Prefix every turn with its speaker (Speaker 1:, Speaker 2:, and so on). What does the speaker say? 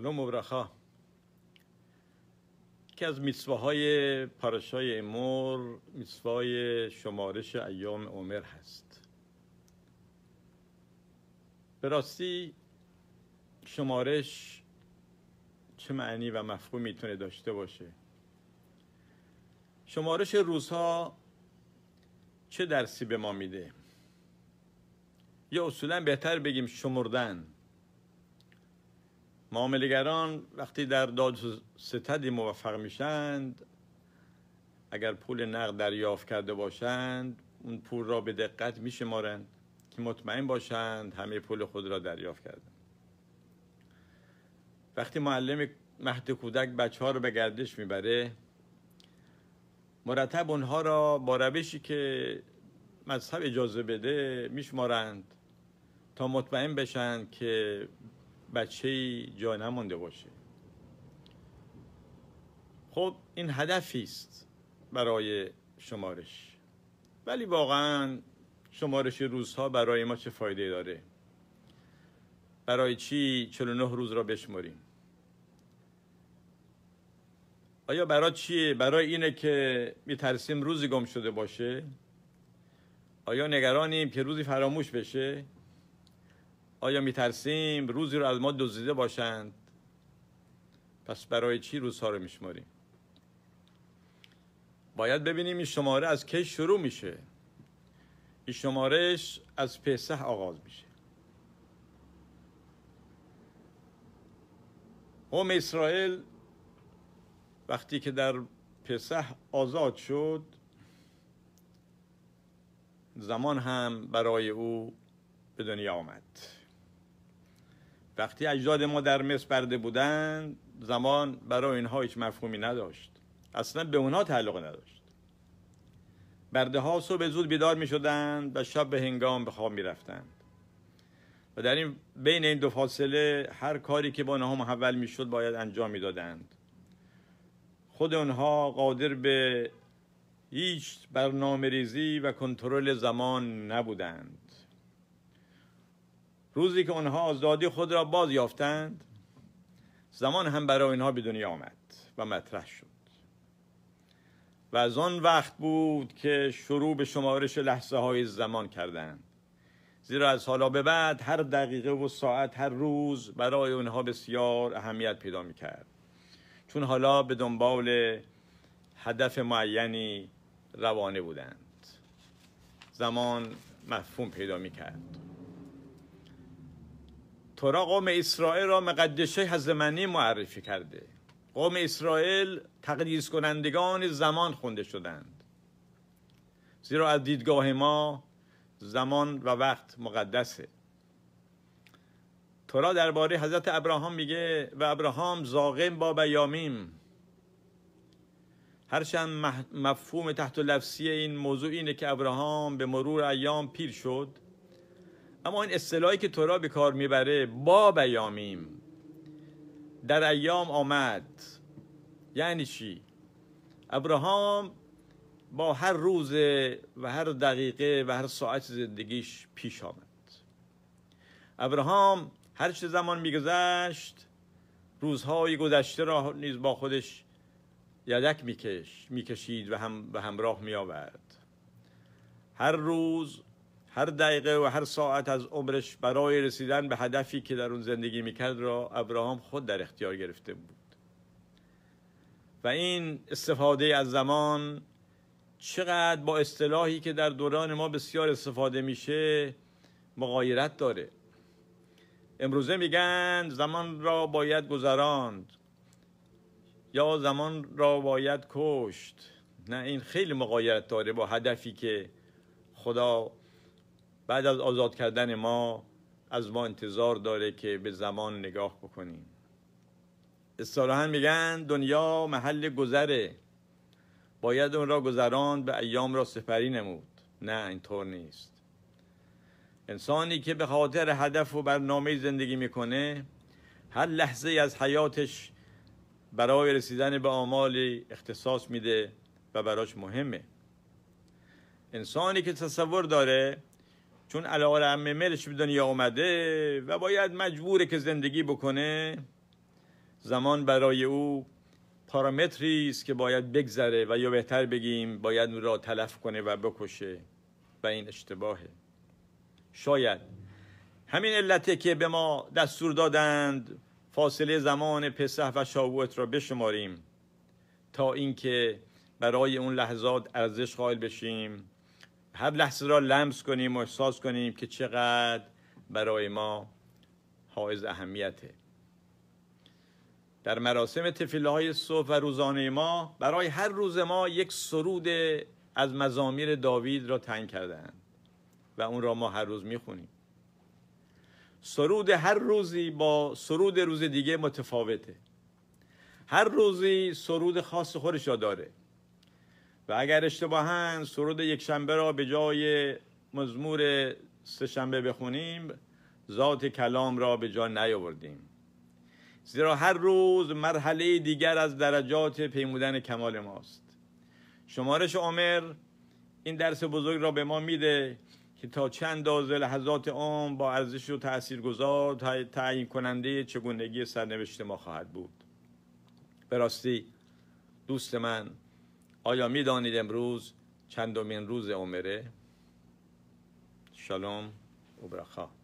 Speaker 1: سلام و برخا که از میسواهای پارشای امور های شمارش ایام عمر هست به راستی شمارش چه معنی و مفهوم میتونه داشته باشه شمارش روزها چه درسی به ما میده یا اصولا بهتر بگیم شمردن معاملگران وقتی در داد ستدی موفق میشند اگر پول نقد دریافت کرده باشند اون پول را به دقت میشمارند که مطمئن باشند همه پول خود را دریافت کردند وقتی معلم مهد کودک بچه ها رو به گردش میبره مرتب اونها را با روشی که مذهب اجازه بده میشمارند تا مطمئن بشن که بچه جا نمانده باشه خب این هدفی است برای شمارش ولی واقعا شمارش روزها برای ما چه فایده داره برای چی 49 روز را بشماریم آیا برای چیه؟ برای اینه که میترسیم روزی گم شده باشه؟ آیا نگرانیم که روزی فراموش بشه؟ آیا میترسیم روزی رو از ما دزدیده باشند پس برای چی روزها رو میشماریم باید ببینیم این شماره از کی شروع میشه این شمارش از پسح آغاز میشه قوم اسرائیل وقتی که در پسح آزاد شد زمان هم برای او به دنیا آمد وقتی اجداد ما در مصر برده بودند زمان برای اینها هیچ مفهومی نداشت اصلا به اونها تعلق نداشت برده ها صبح زود بیدار می شدند و شب به هنگام به خواب می رفتند و در این بین این دو فاصله هر کاری که با آنها محول می شد باید انجام می دادند خود اونها قادر به هیچ برنامه ریزی و کنترل زمان نبودند روزی که آنها آزادی خود را باز یافتند زمان هم برای آنها به دنیا آمد و مطرح شد و از آن وقت بود که شروع به شمارش لحظه های زمان کردند زیرا از حالا به بعد هر دقیقه و ساعت هر روز برای آنها بسیار اهمیت پیدا می‌کرد، چون حالا به دنبال هدف معینی روانه بودند زمان مفهوم پیدا می‌کرد. تورا قوم اسرائیل را مقدشه هزمنی معرفی کرده قوم اسرائیل تقدیس کنندگان زمان خونده شدند زیرا از دیدگاه ما زمان و وقت مقدسه تورا درباره حضرت ابراهام میگه و ابراهام زاغم با بیامیم هرچند مفهوم تحت لفظی این موضوع اینه که ابراهام به مرور ایام پیر شد اما این اصطلاحی که تورا به کار میبره با بیامیم در ایام آمد یعنی چی ابراهام با هر روز و هر دقیقه و هر ساعت زندگیش پیش آمد ابراهام هر چه زمان میگذشت روزهای گذشته را نیز با خودش یدک میکش میکشید و هم به همراه میآورد هر روز هر دقیقه و هر ساعت از عمرش برای رسیدن به هدفی که در اون زندگی میکرد را ابراهام خود در اختیار گرفته بود و این استفاده از زمان چقدر با اصطلاحی که در دوران ما بسیار استفاده میشه مغایرت داره امروزه میگن زمان را باید گذراند یا زمان را باید کشت نه این خیلی مغایرت داره با هدفی که خدا بعد از آزاد کردن ما از ما انتظار داره که به زمان نگاه بکنیم اصطلاحا میگن دنیا محل گذره باید اون را گذران به ایام را سپری نمود نه اینطور نیست انسانی که به خاطر هدف و برنامه زندگی میکنه هر لحظه از حیاتش برای رسیدن به آمال اختصاص میده و براش مهمه انسانی که تصور داره چون علاقه همه ملش به دنیا اومده و باید مجبوره که زندگی بکنه زمان برای او پارامتری است که باید بگذره و یا بهتر بگیم باید اون را تلف کنه و بکشه و این اشتباهه شاید همین علته که به ما دستور دادند فاصله زمان پسح و شابوت را بشماریم تا اینکه برای اون لحظات ارزش قائل بشیم هر لحظه را لمس کنیم و احساس کنیم که چقدر برای ما حائز اهمیته در مراسم تفیله های صبح و روزانه ما برای هر روز ما یک سرود از مزامیر داوید را تنگ کردن و اون را ما هر روز میخونیم سرود هر روزی با سرود روز دیگه متفاوته هر روزی سرود خاص خودش را داره و اگر اشتباهان سرود یک شنبه را به جای مزمور سه شنبه بخونیم ذات کلام را به جا نیاوردیم زیرا هر روز مرحله دیگر از درجات پیمودن کمال ماست شمارش عمر این درس بزرگ را به ما میده که تا چند اندازه لحظات عام با ارزش و گذار تعیین کننده چگونگی سرنوشت ما خواهد بود به راستی دوست من آیا میدانید امروز چندمین روز عمره؟ شالوم و برخواه